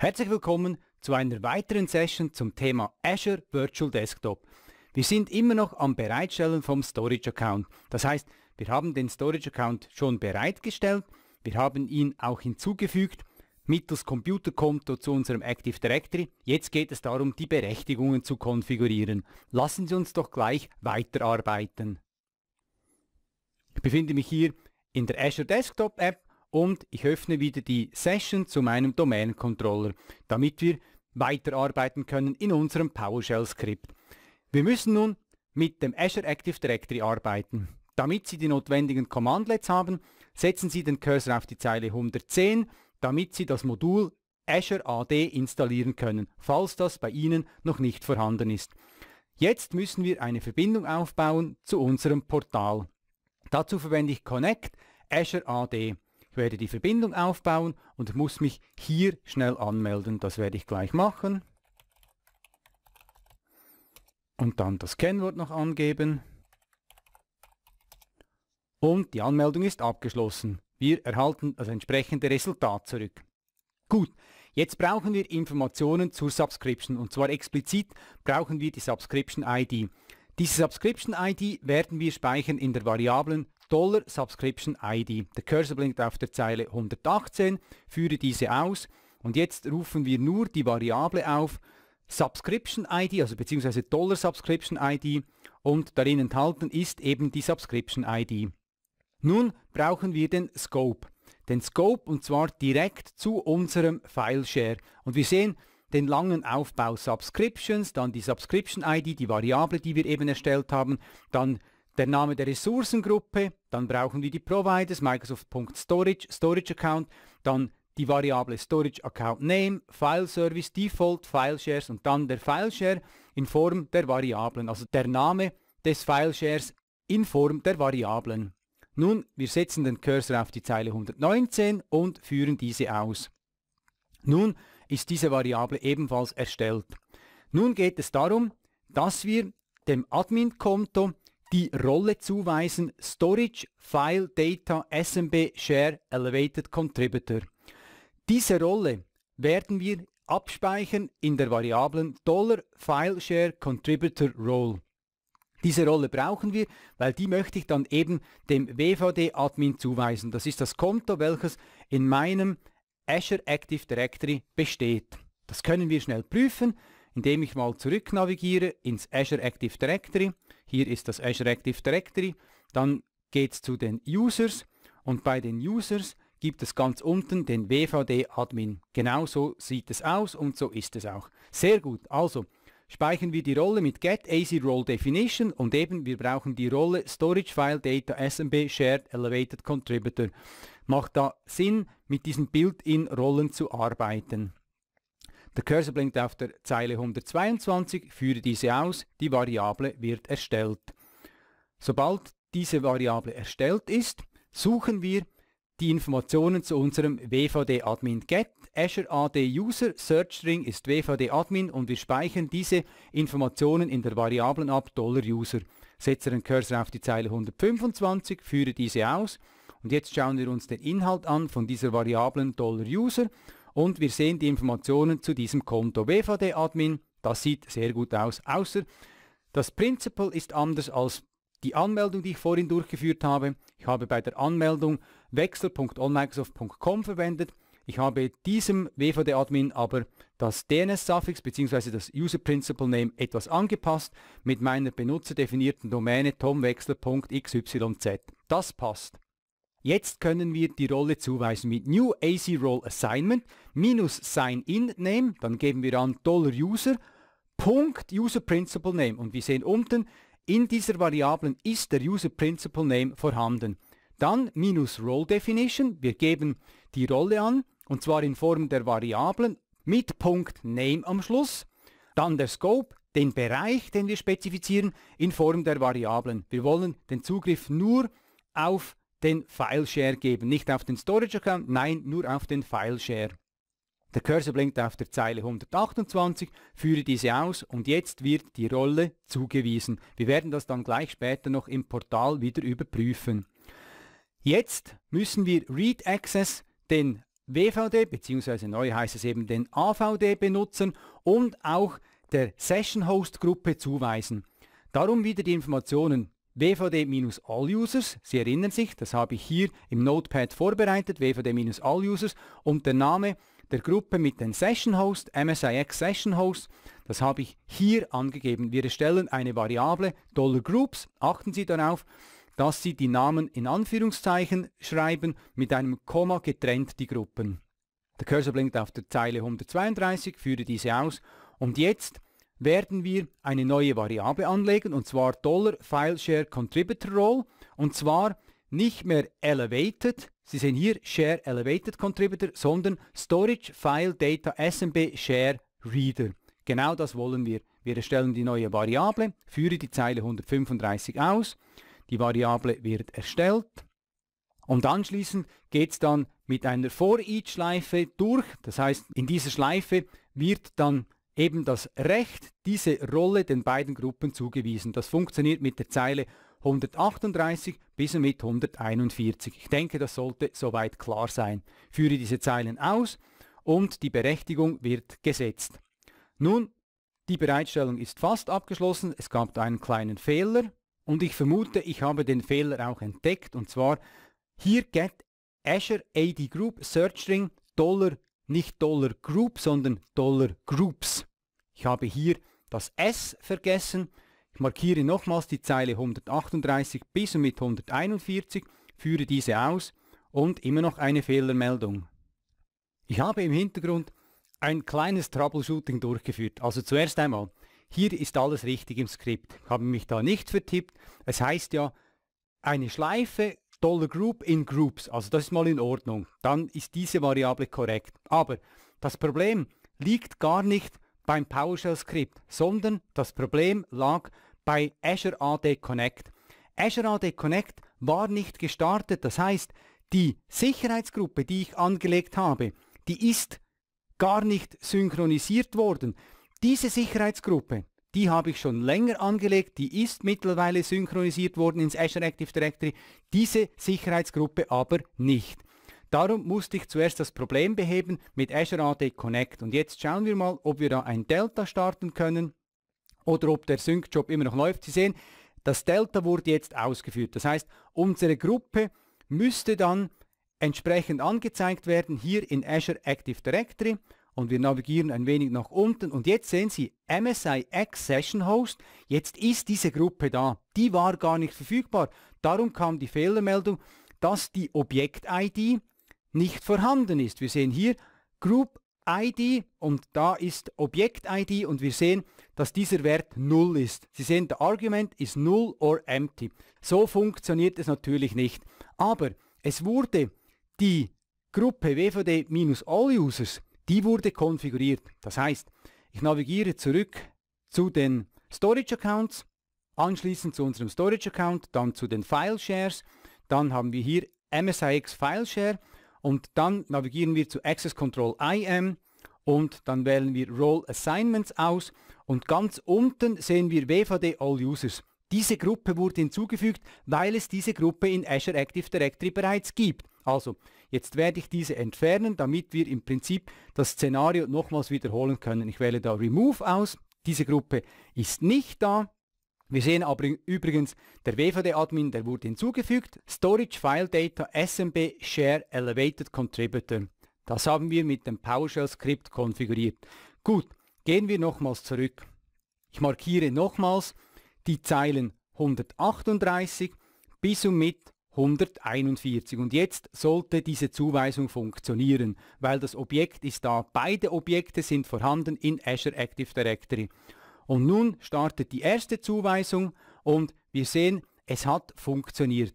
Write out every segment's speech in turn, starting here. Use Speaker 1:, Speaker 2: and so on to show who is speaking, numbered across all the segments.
Speaker 1: Herzlich willkommen zu einer weiteren Session zum Thema Azure Virtual Desktop. Wir sind immer noch am Bereitstellen vom Storage Account. Das heißt, wir haben den Storage Account schon bereitgestellt, wir haben ihn auch hinzugefügt mittels Computerkonto zu unserem Active Directory. Jetzt geht es darum, die Berechtigungen zu konfigurieren. Lassen Sie uns doch gleich weiterarbeiten. Ich befinde mich hier in der Azure Desktop App und ich öffne wieder die Session zu meinem Domain-Controller, damit wir weiterarbeiten können in unserem PowerShell-Skript. Wir müssen nun mit dem Azure Active Directory arbeiten. Damit Sie die notwendigen Commandlets haben, setzen Sie den Cursor auf die Zeile 110, damit Sie das Modul Azure AD installieren können, falls das bei Ihnen noch nicht vorhanden ist. Jetzt müssen wir eine Verbindung aufbauen zu unserem Portal. Dazu verwende ich Connect Azure AD werde die Verbindung aufbauen und muss mich hier schnell anmelden. Das werde ich gleich machen. Und dann das Kennwort noch angeben. Und die Anmeldung ist abgeschlossen. Wir erhalten das entsprechende Resultat zurück. Gut, jetzt brauchen wir Informationen zur Subscription und zwar explizit brauchen wir die Subscription ID. Diese Subscription ID werden wir speichern in der Variablen Dollar Subscription ID. Der Cursor blinkt auf der Zeile 118, führe diese aus und jetzt rufen wir nur die Variable auf Subscription ID, also beziehungsweise Dollar Subscription ID und darin enthalten ist eben die Subscription ID. Nun brauchen wir den Scope. Den Scope und zwar direkt zu unserem Fileshare. Und wir sehen, den langen Aufbau Subscriptions, dann die Subscription-ID, die Variable, die wir eben erstellt haben, dann der Name der Ressourcengruppe, dann brauchen wir die Providers, Microsoft.storage, Storage Account, dann die Variable Storage Account Name, File Service, Default, File Shares und dann der File Share in Form der Variablen, also der Name des File Shares in Form der Variablen. Nun, wir setzen den Cursor auf die Zeile 119 und führen diese aus. Nun ist diese Variable ebenfalls erstellt. Nun geht es darum, dass wir dem Admin-Konto die Rolle zuweisen Storage File Data SMB Share Elevated Contributor. Diese Rolle werden wir abspeichern in der Variablen $FileShare Contributor Role. Diese Rolle brauchen wir, weil die möchte ich dann eben dem WVD-Admin zuweisen. Das ist das Konto, welches in meinem Azure Active Directory besteht. Das können wir schnell prüfen indem ich mal zurück navigiere ins Azure Active Directory. Hier ist das Azure Active Directory. Dann geht es zu den Users und bei den Users gibt es ganz unten den WVD-Admin. Genau so sieht es aus und so ist es auch. Sehr gut. Also speichern wir die Rolle mit get AZ role definition und eben wir brauchen die Rolle storage file data SMB shared elevated contributor. Macht da Sinn, mit diesen built-in Rollen zu arbeiten. Der Cursor blinkt auf der Zeile 122, führe diese aus, die Variable wird erstellt. Sobald diese Variable erstellt ist, suchen wir die Informationen zu unserem WVD-Admin get. Azure AD User Search String ist WVD-Admin und wir speichern diese Informationen in der Variablen ab $User. Setze den Cursor auf die Zeile 125, führe diese aus und jetzt schauen wir uns den Inhalt an von dieser Variablen $User und wir sehen die Informationen zu diesem Konto BVD Admin. Das sieht sehr gut aus, außer das Principal ist anders als die Anmeldung, die ich vorhin durchgeführt habe. Ich habe bei der Anmeldung wechsel.onmicrosoft.com verwendet. Ich habe diesem WVD-Admin aber das DNS-Suffix bzw. das User Principle Name etwas angepasst mit meiner benutzerdefinierten Domäne tomwechsel.xyz. Das passt. Jetzt können wir die Rolle zuweisen mit New AC Role Assignment minus Sign In Name, dann geben wir an Dollar User, Punkt User Principal Name und wir sehen unten, in dieser Variablen ist der User Principal Name vorhanden. Dann minus Role Definition, wir geben die Rolle an und zwar in Form der Variablen mit Punkt Name am Schluss. Dann der Scope, den Bereich, den wir spezifizieren, in Form der Variablen. Wir wollen den Zugriff nur auf den File-Share geben. Nicht auf den Storage-Account, nein, nur auf den File-Share. Der Cursor blinkt auf der Zeile 128, führe diese aus und jetzt wird die Rolle zugewiesen. Wir werden das dann gleich später noch im Portal wieder überprüfen. Jetzt müssen wir Read Access, den WVD bzw. neu heißt es eben den AVD benutzen und auch der Session Host Gruppe zuweisen. Darum wieder die Informationen wvd-all-users, Sie erinnern sich, das habe ich hier im Notepad vorbereitet, wvd-all-users und der Name der Gruppe mit den Session Host, MSIX Session Host, das habe ich hier angegeben. Wir erstellen eine Variable $Groups, achten Sie darauf, dass Sie die Namen in Anführungszeichen schreiben, mit einem Komma getrennt die Gruppen. Der Cursor blinkt auf der Zeile 132, führe diese aus und jetzt werden wir eine neue Variable anlegen, und zwar Dollar FileShare Contributor Role, und zwar nicht mehr Elevated, Sie sehen hier Share Elevated Contributor, sondern Storage File Data SMB Share Reader. Genau das wollen wir. Wir erstellen die neue Variable, führe die Zeile 135 aus, die Variable wird erstellt und anschließend geht es dann mit einer For-Each-Schleife durch. Das heißt, in dieser Schleife wird dann eben das Recht, diese Rolle den beiden Gruppen zugewiesen. Das funktioniert mit der Zeile 138 bis und mit 141. Ich denke, das sollte soweit klar sein. Führe diese Zeilen aus und die Berechtigung wird gesetzt. Nun, die Bereitstellung ist fast abgeschlossen. Es gab einen kleinen Fehler und ich vermute, ich habe den Fehler auch entdeckt und zwar hier get Azure AD Group Search String Dollar nicht Dollar Group, sondern Dollar Groups. Ich habe hier das S vergessen. Ich markiere nochmals die Zeile 138 bis und mit 141, führe diese aus und immer noch eine Fehlermeldung. Ich habe im Hintergrund ein kleines Troubleshooting durchgeführt. Also zuerst einmal, hier ist alles richtig im Skript. Ich habe mich da nicht vertippt. Es heißt ja, eine Schleife, Dollar Group in Groups. Also das ist mal in Ordnung. Dann ist diese Variable korrekt. Aber das Problem liegt gar nicht beim PowerShell Skript, sondern das Problem lag bei Azure AD Connect. Azure AD Connect war nicht gestartet, das heißt, die Sicherheitsgruppe, die ich angelegt habe, die ist gar nicht synchronisiert worden. Diese Sicherheitsgruppe, die habe ich schon länger angelegt, die ist mittlerweile synchronisiert worden ins Azure Active Directory, diese Sicherheitsgruppe aber nicht. Darum musste ich zuerst das Problem beheben mit Azure AD Connect. Und jetzt schauen wir mal, ob wir da ein Delta starten können oder ob der Sync-Job immer noch läuft. Sie sehen, das Delta wurde jetzt ausgeführt. Das heißt, unsere Gruppe müsste dann entsprechend angezeigt werden hier in Azure Active Directory und wir navigieren ein wenig nach unten und jetzt sehen Sie MSI X Session Host, jetzt ist diese Gruppe da, die war gar nicht verfügbar, darum kam die Fehlermeldung, dass die Objekt-ID nicht vorhanden ist. Wir sehen hier Group ID und da ist Objekt ID und wir sehen, dass dieser Wert 0 ist. Sie sehen, der Argument ist 0 or empty. So funktioniert es natürlich nicht. Aber es wurde die Gruppe wvd-all-users, die wurde konfiguriert. Das heißt, ich navigiere zurück zu den Storage Accounts, anschließend zu unserem Storage Account, dann zu den File Shares, dann haben wir hier MSIX File Share und dann navigieren wir zu Access Control IM und dann wählen wir Role Assignments aus und ganz unten sehen wir WVD All Users. Diese Gruppe wurde hinzugefügt, weil es diese Gruppe in Azure Active Directory bereits gibt. Also, jetzt werde ich diese entfernen, damit wir im Prinzip das Szenario nochmals wiederholen können. Ich wähle da Remove aus. Diese Gruppe ist nicht da. Wir sehen aber übrigens, der WVD-Admin, der wurde hinzugefügt, Storage File Data SMB Share Elevated Contributor. Das haben wir mit dem PowerShell-Skript konfiguriert. Gut, gehen wir nochmals zurück. Ich markiere nochmals die Zeilen 138 bis und mit 141. Und jetzt sollte diese Zuweisung funktionieren, weil das Objekt ist da. Beide Objekte sind vorhanden in Azure Active Directory. Und nun startet die erste Zuweisung und wir sehen, es hat funktioniert.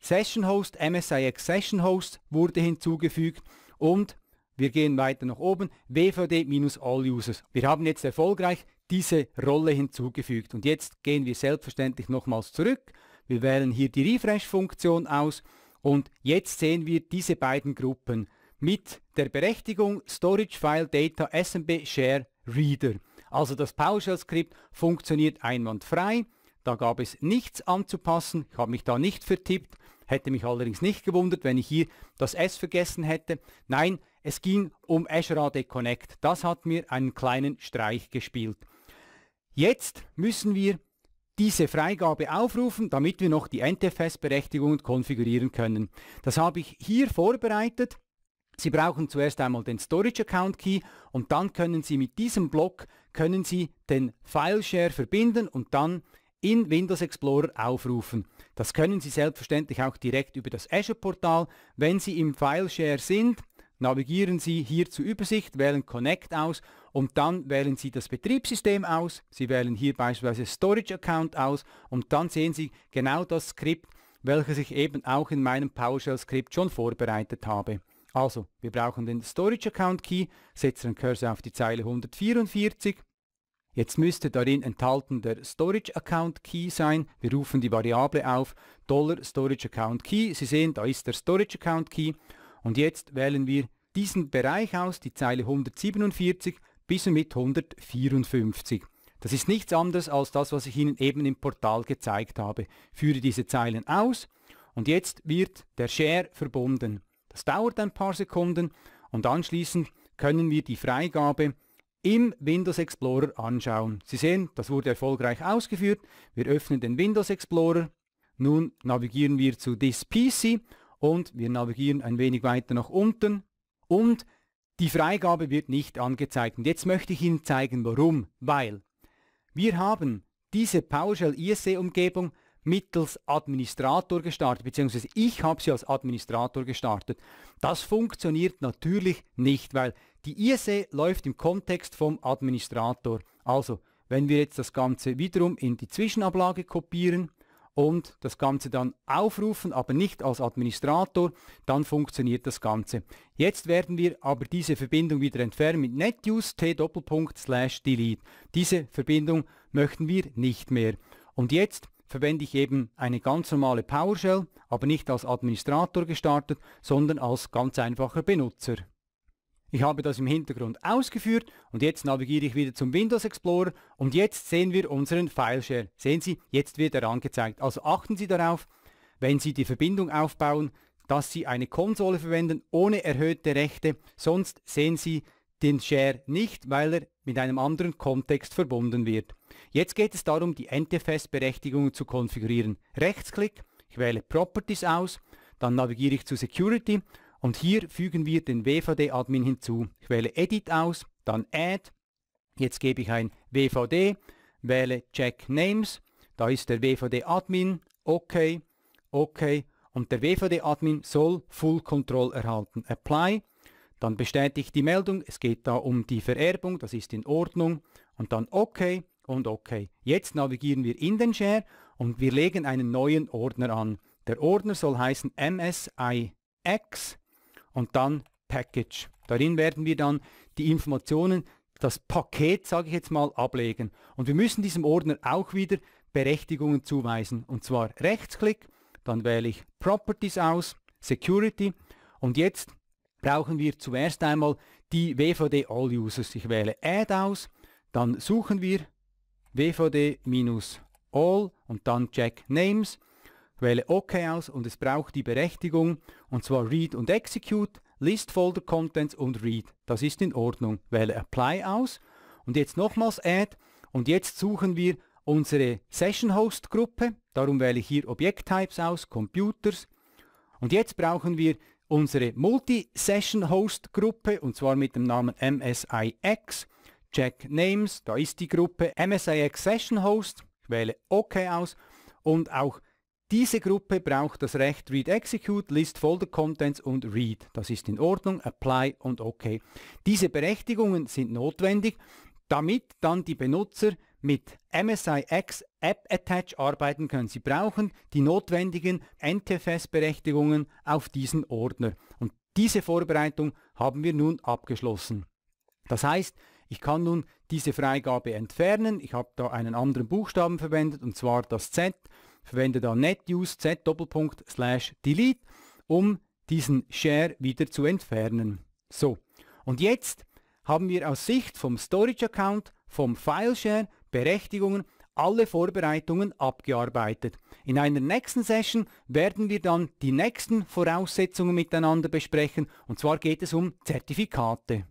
Speaker 1: Session Host, MSIX Session Host wurde hinzugefügt und wir gehen weiter nach oben, WVD-All Users. Wir haben jetzt erfolgreich diese Rolle hinzugefügt und jetzt gehen wir selbstverständlich nochmals zurück. Wir wählen hier die Refresh-Funktion aus und jetzt sehen wir diese beiden Gruppen mit der Berechtigung Storage File Data SMB Share Reader. Also das PowerShell-Skript funktioniert einwandfrei. Da gab es nichts anzupassen. Ich habe mich da nicht vertippt. Hätte mich allerdings nicht gewundert, wenn ich hier das S vergessen hätte. Nein, es ging um Azure AD Connect. Das hat mir einen kleinen Streich gespielt. Jetzt müssen wir diese Freigabe aufrufen, damit wir noch die NTFS-Berechtigungen konfigurieren können. Das habe ich hier vorbereitet. Sie brauchen zuerst einmal den Storage Account Key und dann können Sie mit diesem Block können Sie den File Share verbinden und dann in Windows Explorer aufrufen. Das können Sie selbstverständlich auch direkt über das Azure Portal. Wenn Sie im File Share sind, navigieren Sie hier zur Übersicht, wählen Connect aus und dann wählen Sie das Betriebssystem aus. Sie wählen hier beispielsweise Storage Account aus und dann sehen Sie genau das Skript, welches ich eben auch in meinem PowerShell-Skript schon vorbereitet habe. Also, wir brauchen den Storage Account Key, setzen den Cursor auf die Zeile 144. Jetzt müsste darin enthalten der Storage Account Key sein. Wir rufen die Variable auf $Storage Account Key. Sie sehen, da ist der Storage Account Key. Und jetzt wählen wir diesen Bereich aus, die Zeile 147 bis und mit 154. Das ist nichts anderes als das, was ich Ihnen eben im Portal gezeigt habe. Führe diese Zeilen aus und jetzt wird der Share verbunden. Das dauert ein paar Sekunden und anschließend können wir die Freigabe im Windows Explorer anschauen. Sie sehen, das wurde erfolgreich ausgeführt. Wir öffnen den Windows Explorer. Nun navigieren wir zu This PC und wir navigieren ein wenig weiter nach unten und die Freigabe wird nicht angezeigt. Und jetzt möchte ich Ihnen zeigen, warum. Weil wir haben diese PowerShell ISE Umgebung mittels Administrator gestartet, beziehungsweise ich habe sie als Administrator gestartet. Das funktioniert natürlich nicht, weil die ISE läuft im Kontext vom Administrator. Also, wenn wir jetzt das Ganze wiederum in die Zwischenablage kopieren und das Ganze dann aufrufen, aber nicht als Administrator, dann funktioniert das Ganze. Jetzt werden wir aber diese Verbindung wieder entfernen mit netuse t:/delete. Diese Verbindung möchten wir nicht mehr. Und jetzt verwende ich eben eine ganz normale PowerShell, aber nicht als Administrator gestartet, sondern als ganz einfacher Benutzer. Ich habe das im Hintergrund ausgeführt und jetzt navigiere ich wieder zum Windows Explorer und jetzt sehen wir unseren Fileshare. Sehen Sie, jetzt wird er angezeigt. Also achten Sie darauf, wenn Sie die Verbindung aufbauen, dass Sie eine Konsole verwenden ohne erhöhte Rechte, sonst sehen Sie den Share nicht, weil er mit einem anderen Kontext verbunden wird. Jetzt geht es darum, die NTFS-Berechtigungen zu konfigurieren. Rechtsklick, ich wähle Properties aus, dann navigiere ich zu Security und hier fügen wir den WVD-Admin hinzu. Ich wähle Edit aus, dann Add, jetzt gebe ich ein WVD, wähle Check Names, da ist der WVD-Admin, OK, OK und der WVD-Admin soll Full Control erhalten. Apply, dann bestätigt die Meldung, es geht da um die Vererbung, das ist in Ordnung. Und dann OK und OK. Jetzt navigieren wir in den Share und wir legen einen neuen Ordner an. Der Ordner soll heißen MSIX und dann Package. Darin werden wir dann die Informationen, das Paket, sage ich jetzt mal, ablegen. Und wir müssen diesem Ordner auch wieder Berechtigungen zuweisen. Und zwar Rechtsklick, dann wähle ich Properties aus, Security und jetzt brauchen wir zuerst einmal die WVD All Users. Ich wähle Add aus, dann suchen wir WVD-All und dann Check Names, wähle OK aus und es braucht die Berechtigung und zwar Read und Execute, List Folder Contents und Read. Das ist in Ordnung. Wähle Apply aus und jetzt nochmals Add und jetzt suchen wir unsere Session Host Gruppe. Darum wähle ich hier Objekt Types aus, Computers. Und jetzt brauchen wir unsere Multi-Session-Host-Gruppe und zwar mit dem Namen MSIX. Check Names, da ist die Gruppe MSIX Session Host. Ich wähle OK aus und auch diese Gruppe braucht das Recht Read Execute, List Folder Contents und Read. Das ist in Ordnung, Apply und OK. Diese Berechtigungen sind notwendig, damit dann die Benutzer mit MSIX App Attach arbeiten können. Sie brauchen die notwendigen NTFS-Berechtigungen auf diesen Ordner. Und diese Vorbereitung haben wir nun abgeschlossen. Das heißt, ich kann nun diese Freigabe entfernen. Ich habe da einen anderen Buchstaben verwendet, und zwar das Z. Verwende da netuse z Doppelpunkt slash delete, um diesen Share wieder zu entfernen. So, und jetzt haben wir aus Sicht vom Storage Account, vom File Share Berechtigungen, alle Vorbereitungen abgearbeitet. In einer nächsten Session werden wir dann die nächsten Voraussetzungen miteinander besprechen und zwar geht es um Zertifikate.